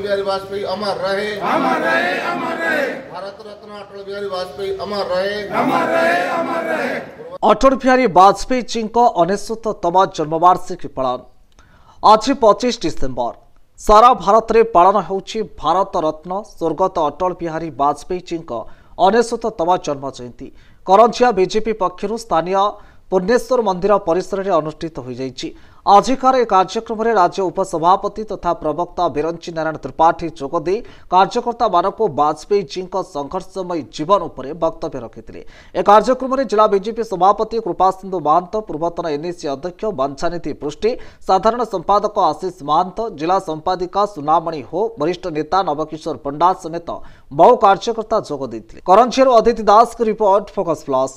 बिहारी वाजपेयी अमर रहे अमर रहे अमर रहे भारत रत्न अटल बिहारी वाजपेयी अमर रहे अमर रहे अमर रहे অটল বিহারী বাজপেয়ী জিঙ্ক অনেশতম জন্মবার্ষিকী পালন আজ পঁচিশ ডিসেম্বর সারা ভারতরে পালন হচ্ছে ভারত রত্ন স্বর্গত অটল বিহারী বাজপেয়ী জিঙ্ক অনেশতম জন্ম জয়ন্তী করঞ্জিয়া বিজেপি পক্ষ স্থানীয় ପୂର୍ଣ୍ଣେଶ୍ୱର ମନ୍ଦିର ପରିସରରେ ଅନୁଷ୍ଠିତ ହୋଇଯାଇଛି ଆଜିକାର ଏହି କାର୍ଯ୍ୟକ୍ରମରେ ରାଜ୍ୟ ଉପସଭାପତି ତଥା ପ୍ରବକ୍ତା ବିରଞ୍ଚି ନାରାୟଣ ତ୍ରିପାଠୀ ଯୋଗଦେଇ କାର୍ଯ୍ୟକର୍ତ୍ତାମାନଙ୍କୁ ବାଜପେୟୀଜୀଙ୍କ ସଂଘର୍ଷମୟୀ ଜୀବନ ଉପରେ ବକ୍ତବ୍ୟ ରଖିଥିଲେ ଏ କାର୍ଯ୍ୟକ୍ରମରେ ଜିଲ୍ଲା ବିଜେପି ସଭାପତି କୃପାସିନ୍ଧୁ ମହାନ୍ତ ପୂର୍ବତନ ଏନ୍ଏସି ଅଧ୍ୟକ୍ଷ ବଂଶାନିଧି ପୃଷ୍ଟି ସାଧାରଣ ସମ୍ପାଦକ ଆଶିଷ ମହାନ୍ତ ଜିଲ୍ଲା ସମ୍ପାଦିକା ସୁନାମଣି ହୋ ବରିଷ୍ଠ ନେତା ନବକିଶୋର ପଣ୍ଡା ସମେତ ବହୁ କାର୍ଯ୍ୟକର୍ତ୍ତା ଯୋଗ ଦେଇଥିଲେ କରଞ୍ଜିରୁ ଅଦିତି ଦାସଙ୍କ ରିପୋର୍ଟ ଫୋକସ୍ ପ୍ଲସ୍